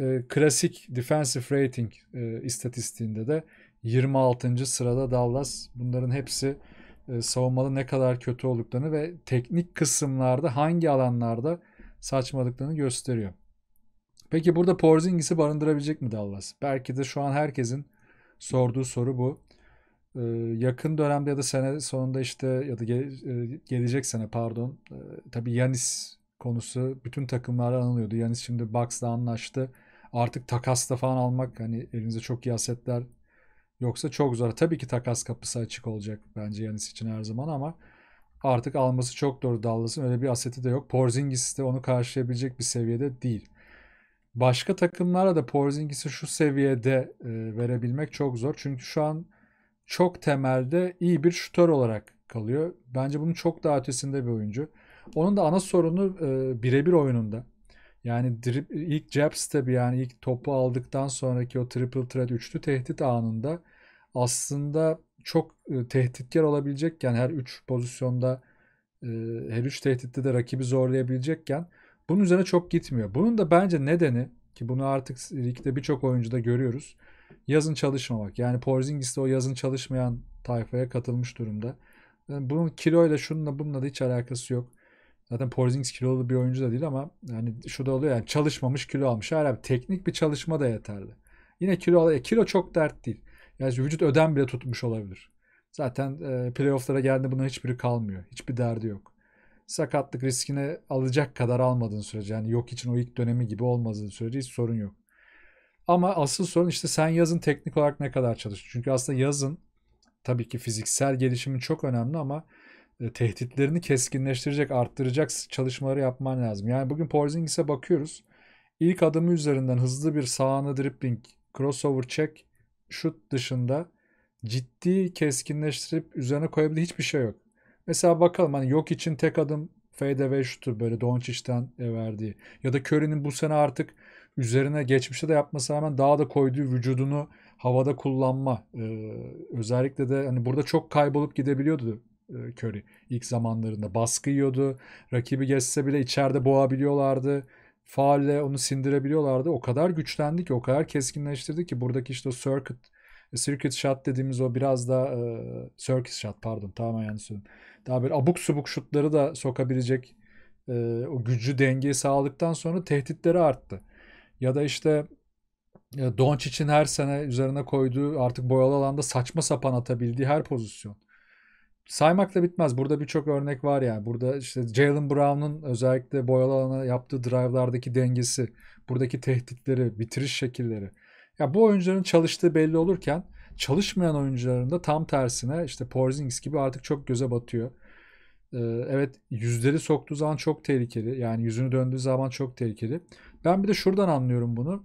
E, klasik defensive rating e, istatistiğinde de 26. sırada Dallas. Bunların hepsi e, savunmada ne kadar kötü olduklarını ve teknik kısımlarda hangi alanlarda saçmalıklarını gösteriyor. Peki burada Porzingis'i barındırabilecek mi Dallas? Belki de şu an herkesin sorduğu soru bu. Ee, yakın dönemde ya da sene sonunda işte ya da ge- e, gelecek sene pardon e, tabii Yanis konusu bütün takımlara anılıyordu. Yanis şimdi Bucks'la anlaştı. Artık takasla falan almak hani elinize çok iyi asetler yoksa çok zor. Tabii ki takas kapısı açık olacak bence Yanis için her zaman ama artık alması çok doğru Dallas'ın öyle bir aseti de yok. Porzingis de onu karşılayabilecek bir seviyede değil. Başka takımlara da Porzingis'i şu seviyede e, verebilmek çok zor. Çünkü şu an çok temelde iyi bir şutör olarak kalıyor. Bence bunun çok daha ötesinde bir oyuncu. Onun da ana sorunu e, birebir oyununda. Yani drip, ilk jab step yani ilk topu aldıktan sonraki o triple threat üçlü tehdit anında aslında çok e, tehditkar olabilecekken her üç pozisyonda e, her üç tehditte de rakibi zorlayabilecekken bunun üzerine çok gitmiyor. Bunun da bence nedeni ki bunu artık ligde birçok oyuncuda görüyoruz yazın çalışmamak. Yani Porzingis de o yazın çalışmayan tayfaya katılmış durumda. Yani bunun kiloyla şununla bununla da hiç alakası yok. Zaten Porzingis kilolu bir oyuncu da değil ama yani şu da oluyor yani çalışmamış kilo almış. Hayır abi teknik bir çalışma da yeterli. Yine kilo e, kilo çok dert değil. Yani vücut ödem bile tutmuş olabilir. Zaten e, playofflara geldiğinde bunun hiçbiri kalmıyor. Hiçbir derdi yok. Sakatlık riskini alacak kadar almadığın sürece yani yok için o ilk dönemi gibi olmadığı sürece hiç sorun yok. Ama asıl sorun işte sen yazın teknik olarak ne kadar çalışıyorsun. Çünkü aslında yazın tabii ki fiziksel gelişimin çok önemli ama e, tehditlerini keskinleştirecek, arttıracak çalışmaları yapman lazım. Yani bugün Porzingis'e bakıyoruz. İlk adımı üzerinden hızlı bir sağını dribbling, crossover check, şut dışında ciddi keskinleştirip üzerine koyabildiği hiçbir şey yok. Mesela bakalım hani yok için tek adım fade away şutu böyle Doncic'ten e, verdiği. Ya da Curry'nin bu sene artık üzerine geçmişte de yapması rağmen daha da koyduğu vücudunu havada kullanma. E, özellikle de hani burada çok kaybolup gidebiliyordu e, Curry ilk zamanlarında. Baskı yiyordu. Rakibi geçse bile içeride boğabiliyorlardı. Faulle onu sindirebiliyorlardı. O kadar güçlendi ki, o kadar keskinleştirdi ki buradaki işte circuit e, circuit shot dediğimiz o biraz da e, circuit shot pardon tamam yani söyledim. Daha böyle abuk subuk şutları da sokabilecek e, o gücü dengeyi sağladıktan sonra tehditleri arttı. Ya da işte e, Doncic'in her sene üzerine koyduğu artık boyalı alanda saçma sapan atabildiği her pozisyon. Saymakla bitmez. Burada birçok örnek var yani. Burada işte Jalen Brown'un özellikle boyalı alana yaptığı drive'lardaki dengesi, buradaki tehditleri, bitiriş şekilleri. Ya bu oyuncuların çalıştığı belli olurken çalışmayan oyuncuların da tam tersine işte Porzingis gibi artık çok göze batıyor. Ee, evet yüzleri soktuğu zaman çok tehlikeli. Yani yüzünü döndüğü zaman çok tehlikeli. Ben bir de şuradan anlıyorum bunu.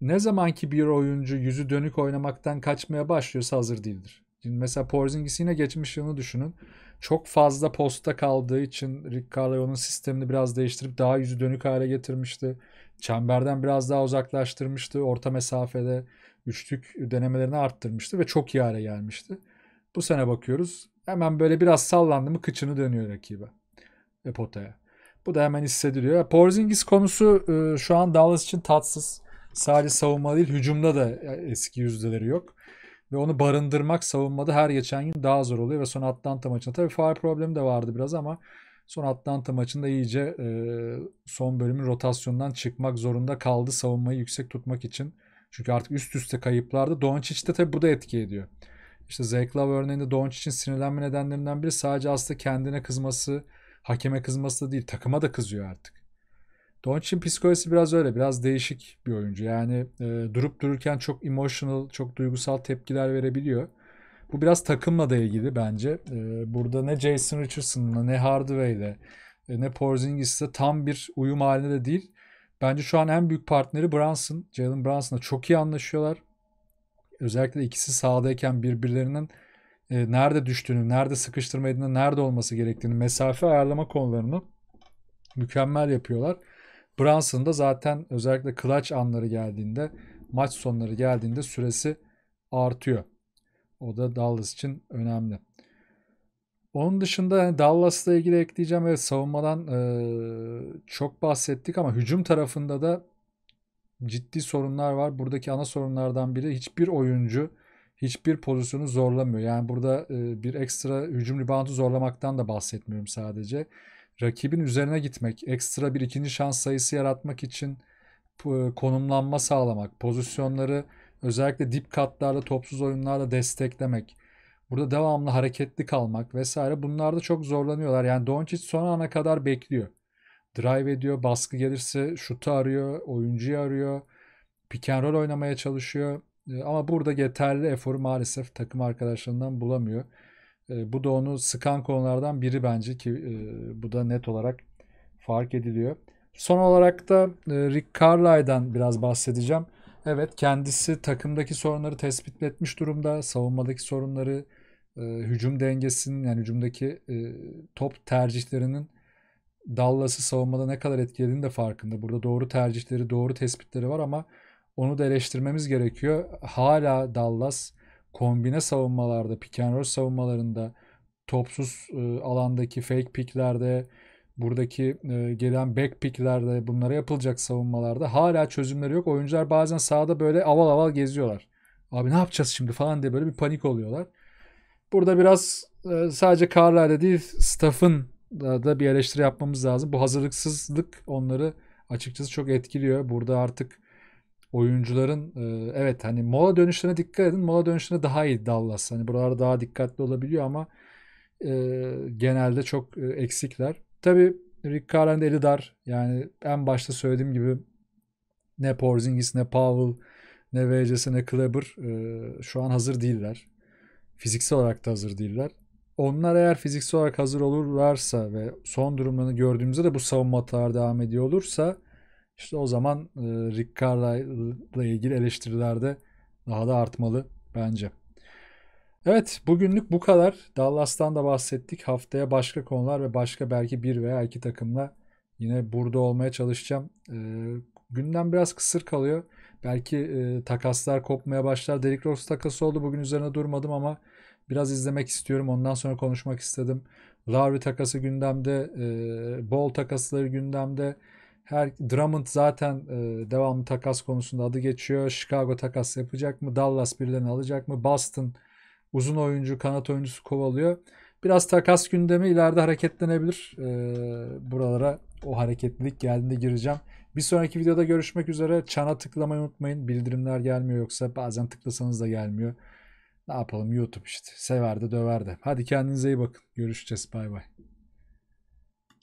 Ne zaman ki bir oyuncu yüzü dönük oynamaktan kaçmaya başlıyorsa hazır değildir. Şimdi mesela Porzingis'i yine geçmiş yılını düşünün. Çok fazla posta kaldığı için Rick Carlisle'ın sistemini biraz değiştirip daha yüzü dönük hale getirmişti. Çemberden biraz daha uzaklaştırmıştı. Orta mesafede üçlük denemelerini arttırmıştı ve çok iyi hale gelmişti. Bu sene bakıyoruz. Hemen böyle biraz sallandı mı kıçını dönüyor rakibe. E potaya. Bu da hemen hissediliyor. Porzingis konusu e, şu an Dallas için tatsız. Sadece savunma değil hücumda da e, eski yüzdeleri yok. Ve onu barındırmak savunmada her geçen gün daha zor oluyor. Ve son Atlanta maçında tabii faal problemi de vardı biraz ama son Atlanta maçında iyice e, son bölümün rotasyondan çıkmak zorunda kaldı savunmayı yüksek tutmak için. Çünkü artık üst üste kayıplardı. Doncic de tabii bu da etki ediyor. İşte Zach Love örneğinde Doncic'in sinirlenme nedenlerinden biri sadece aslında kendine kızması, hakeme kızması da değil takıma da kızıyor artık. Doncic'in psikolojisi biraz öyle. Biraz değişik bir oyuncu. Yani e, durup dururken çok emotional, çok duygusal tepkiler verebiliyor. Bu biraz takımla da ilgili bence. E, burada ne Jason Richardson'la ne Hardaway'le e, ne Porzingis'le tam bir uyum halinde de değil. Bence şu an en büyük partneri Brunson. Jalen Brunson'la çok iyi anlaşıyorlar. Özellikle ikisi sahadayken birbirlerinin e, nerede düştüğünü, nerede sıkıştırma edini, nerede olması gerektiğini, mesafe ayarlama konularını mükemmel yapıyorlar. Brunson da zaten özellikle clutch anları geldiğinde, maç sonları geldiğinde süresi artıyor. O da Dallas için önemli. Onun dışında hani Dallas'la ilgili ekleyeceğim. Evet savunmadan e, çok bahsettik ama hücum tarafında da ciddi sorunlar var. Buradaki ana sorunlardan biri hiçbir oyuncu hiçbir pozisyonu zorlamıyor. Yani burada e, bir ekstra hücum reboundu zorlamaktan da bahsetmiyorum sadece. Rakibin üzerine gitmek, ekstra bir ikinci şans sayısı yaratmak için e, konumlanma sağlamak, pozisyonları özellikle dip katlarla, topsuz oyunlarla desteklemek, burada devamlı hareketli kalmak vesaire bunlarda çok zorlanıyorlar. Yani Doncic son ana kadar bekliyor. Drive ediyor, baskı gelirse şutu arıyor, oyuncuyu arıyor, pick and roll oynamaya çalışıyor ee, ama burada yeterli eforu maalesef takım arkadaşlarından bulamıyor. Ee, bu da onu sıkan konulardan biri bence ki e, bu da net olarak fark ediliyor. Son olarak da e, Rick Carlisle'dan biraz bahsedeceğim. Evet kendisi takımdaki sorunları tespit etmiş durumda. Savunmadaki sorunları, e, hücum dengesinin yani hücumdaki top tercihlerinin Dallas'ı savunmada ne kadar etkilediğini de farkında. Burada doğru tercihleri, doğru tespitleri var ama onu da eleştirmemiz gerekiyor. Hala Dallas kombine savunmalarda, pick and roll savunmalarında, topsuz e, alandaki fake picklerde, buradaki e, gelen back picklerde, bunlara yapılacak savunmalarda hala çözümleri yok. Oyuncular bazen sahada böyle aval aval geziyorlar. Abi ne yapacağız şimdi falan diye böyle bir panik oluyorlar. Burada biraz e, sadece Carlisle değil, staff'ın da bir eleştiri yapmamız lazım. Bu hazırlıksızlık onları açıkçası çok etkiliyor. Burada artık oyuncuların e, evet hani mola dönüşlerine dikkat edin. Mola dönüşlerine daha iyi Dallas. Hani buralar daha dikkatli olabiliyor ama e, genelde çok e, eksikler. Tabi Rick Carlisle'ın eli dar. Yani en başta söylediğim gibi ne Porzingis ne Powell ne VCS ne Kleber e, şu an hazır değiller. Fiziksel olarak da hazır değiller. Onlar eğer fiziksel olarak hazır olurlarsa ve son durumlarını gördüğümüzde de bu savunma hataları devam ediyor olursa işte o zaman e, Rick ilgili eleştiriler de daha da artmalı bence. Evet bugünlük bu kadar. Dallas'tan da bahsettik. Haftaya başka konular ve başka belki bir veya iki takımla yine burada olmaya çalışacağım. E, gündem biraz kısır kalıyor. Belki e, takaslar kopmaya başlar. Derrick Rose takası oldu. Bugün üzerine durmadım ama biraz izlemek istiyorum. Ondan sonra konuşmak istedim. Lowry takası gündemde. E, Ball takasları gündemde. Her Drummond zaten e, devamlı takas konusunda adı geçiyor. Chicago takas yapacak mı? Dallas birilerini alacak mı? Boston uzun oyuncu, kanat oyuncusu kovalıyor. Biraz takas gündemi ileride hareketlenebilir. E, buralara o hareketlilik geldiğinde gireceğim. Bir sonraki videoda görüşmek üzere. Çana tıklamayı unutmayın. Bildirimler gelmiyor yoksa bazen tıklasanız da gelmiyor. Ne yapalım YouTube işte. Sever de döver de. Hadi kendinize iyi bakın. Görüşeceğiz. Bay bay.